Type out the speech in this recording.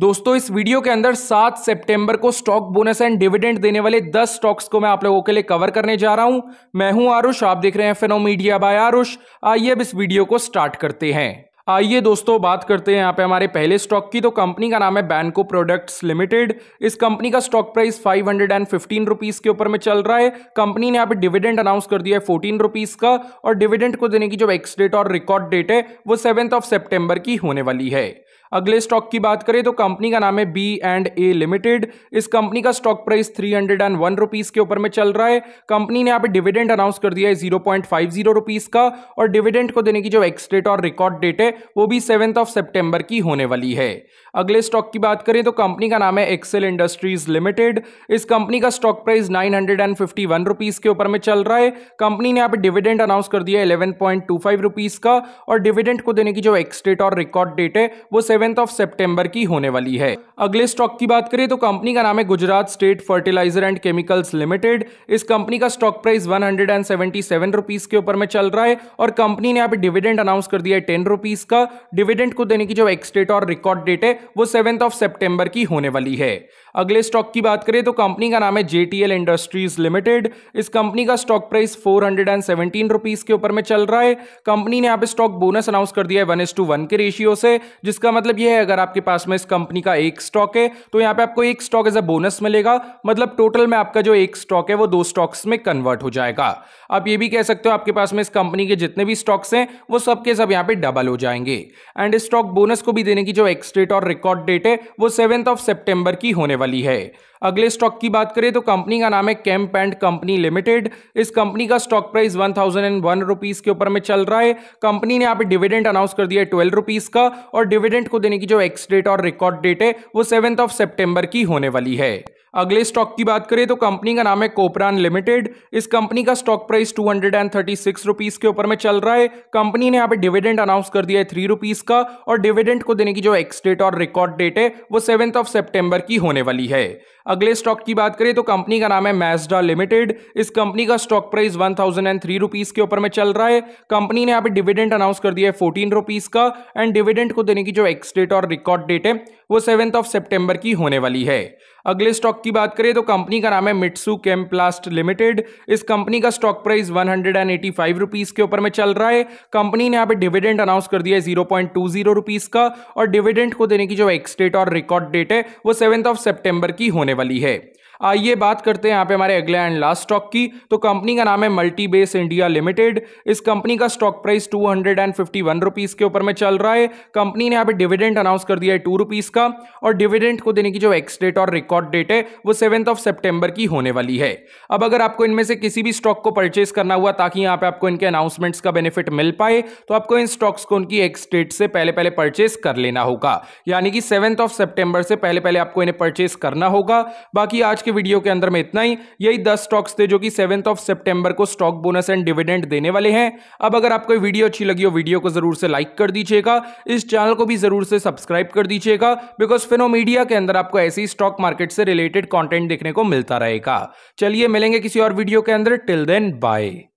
दोस्तों इस वीडियो के अंदर 7 सितंबर को स्टॉक बोनस एंड डिविडेंड देने वाले 10 स्टॉक्स को मैं आप लोगों के लिए कवर करने जा रहा हूं मैं हूं आरुष आप देख रहे हैं फेनो मीडिया बाय आरुष आइए अब इस वीडियो को स्टार्ट करते हैं आइए दोस्तों बात करते हैं यहाँ पे हमारे पहले स्टॉक की तो कंपनी का नाम है बैनको प्रोडक्ट्स लिमिटेड इस कंपनी का stock price five hundred and fifteen rupees के ऊपर में चल रहा है कंपनी ने यहाँ पे डिविडेंड अनाउंस कर दिया है फोर्टीन रुपीज़ का और डिविडेंड को देने की जो एक्स डेट और रिकॉर्ड डेट है वो सेवन्थ ऑफ सेप्टेम्बर की होने वाली है अगले स्टॉक की बात करें तो कंपनी का नाम है बी एंड ए लिमिटेड इस कंपनी का stock price three hundred and one rupees के ऊपर में चल रहा है कंपनी ने यहाँ पे डिविडेंड अनाउंस कर दिया है zero point five zero rupees का और डिविडेंड को देने की जो एक्स डेट और रिकॉर्ड डेट है वो भी सेवेंथ ऑफ सेप्टेम्बर की होने वाली है अगले स्टॉक की बात करें तो कंपनी का नाम है एक्सेल इंडस्ट्रीज लिमिटेड इस कंपनी का stock price nine hundred and fifty one rupees के ऊपर में चल रहा है कंपनी ने यहाँ पे डिविडेंड अनाउंस कर दिया eleven point two five rupees का और डिविडेंड को देने की जो एक्सडेट और रिकॉर्ड डेट है वो सेवेंथ ऑफ सेप्टेम्बर की होने वाली है अगले स्टॉक की बात करें तो कंपनी का नाम है Gujarat state fertilizer and chemicals limited इस कंपनी का stock price one hundred and seventy seven rupees के ऊपर में चल रहा है और कंपनी ने यहाँ पे डिविडेंड अनाउंस कर दिया है टेन रुपीज़ इसका डिविडेंड को देने की जो एक्स डेट और रिकॉर्ड डेट है वो सेवेंथ ऑफ सेप्टेम्बर की होने वाली है अगले स्टॉक की बात करें तो कंपनी का नाम है जेटीएल इंडस्ट्रीज लिमिटेड इस कंपनी का stock price four hundred and seventeen rupees के ऊपर में चल रहा है कंपनी ने यहाँ पे स्टॉक बोनस अनाउंस कर दिया है वन एस टू वन के रेशियो से जिसका मतलब यह है अगर आपके पास में इस कंपनी का एक स्टॉक है तो यहाँ पे आपको एक स्टॉक एज अ बोनस मिलेगा मतलब टोटल में आपका जो एक स्टॉक है वो दो स्टॉक्स में कन्वर्ट हो जाएगा आप ये भी कह सकते हो आपके पास में इस कंपनी के जितने भी स्टॉक्स हैं वो सबके सब यहाँ पे डबल हो जाएंगे एंड स्टॉक बोनस को भी देने की जो एक्स डेट और रिकॉर्ड डेट है वो सेवेंथ ऑफ सेप्टेंबर की होने वाली वाली है अगले स्टॉक की बात करें तो कंपनी का नाम है कैम्प एंड कंपनी लिमिटेड इस कंपनी का stock price one thousand and one rupees के ऊपर में चल रहा है कंपनी ने यहाँ पे डिविडेंड अनाउंस कर दिया है ट्वेल्व रुपीज़ का और डिविडेंड को देने की जो एक्स डेट और रिकॉर्ड डेट है वो सेवेंथ ऑफ सेप्टेम्बर की होने वाली है अगले स्टॉक की बात करें तो कंपनी का नाम है कोपरान लिमिटेड इस कंपनी का stock price two hundred and thirty six rupees के ऊपर में चल रहा है कंपनी ने यहाँ पे डिविडेंड अनाउंस कर दिया है थ्री रुपीज का और डिविडेंड को देने की जो एक्स डेट और रिकॉर्ड डेट है वो सेवेंथ ऑफ सेप्टेम्बर की होने वाली है अगले स्टॉक की बात करें तो कंपनी का नाम है मैजडा लिमिटेड इस कंपनी का stock price one thousand and three rupees के ऊपर में चल रहा है कंपनी ने यहाँ पे डिविडेंड अनाउंस कर दिया है फोर्टीन रुपीज का एंड डिविडेंड को देने की जो एक्स डेट और रिकॉर्ड डेट है वो सेवेंथ ऑफ सेप्टेम्बर की होने वाली है अगले स्टॉक की बात करें तो कंपनी का नाम है मिट्सू केम प्लास्ट लिमिटेड इस कंपनी का stock price one hundred and eighty five rupees के ऊपर में चल रहा है कंपनी ने यहाँ पे डिविडेंड अनाउंस कर दिया है zero point two zero rupees का और डिविडेंड को देने की जो एक्स डेट और रिकॉर्ड डेट है वो सेवेंथ ऑफ सेप्टेम्बर की होने वाली है आइए बात करते हैं यहाँ पे हमारे अगले एंड लास्ट स्टॉक की तो कंपनी का नाम है मल्टी बेस इंडिया लिमिटेड इस कंपनी का stock price two hundred and fifty one rupees के ऊपर में चल रहा है कंपनी ने यहाँ पे डिविडेंड अनाउंस कर दिया है टू रुपीज़ का और डिविडेंड को देने की जो एक्स डेट और रिकॉर्ड डेट है वो सेवेंथ ऑफ सेप्टेम्बर की होने वाली है अब अगर आपको इनमें से किसी भी स्टॉक को परचेज करना हुआ ताकि यहाँ पे आपको इनके अनाउंसमेंट्स का बेनिफिट मिल पाए तो आपको इन स्टॉक्स को उनकी एक्स डेट से पहले पहले परचेज कर लेना होगा यानी कि सेवेंथ ऑफ सेप्टेम्बर से पहले पहले आपको इन्हें परचेज करना होगा बाकी आज के वीडियो के अंदर में इतना ही यही दस स्टॉक्स थे जो कि सेवन्थ ऑफ सेप्टेम्बर को स्टॉक बोनस एंड डिविडेंड देने वाले हैं अब अगर आपको वीडियो अच्छी लगी हो वीडियो को जरूर से लाइक कर दीजिएगा इस चैनल को भी जरूर से सब्सक्राइब कर दीजिएगा बिकॉज फिनो मीडिया के अंदर आपको ऐसे ही स्टॉक मार्केट से रिलेटेड कॉन्टेंट देखने को मिलता रहेगा चलिए मिलेंगे किसी और वीडियो के अंदर टिल देन बाय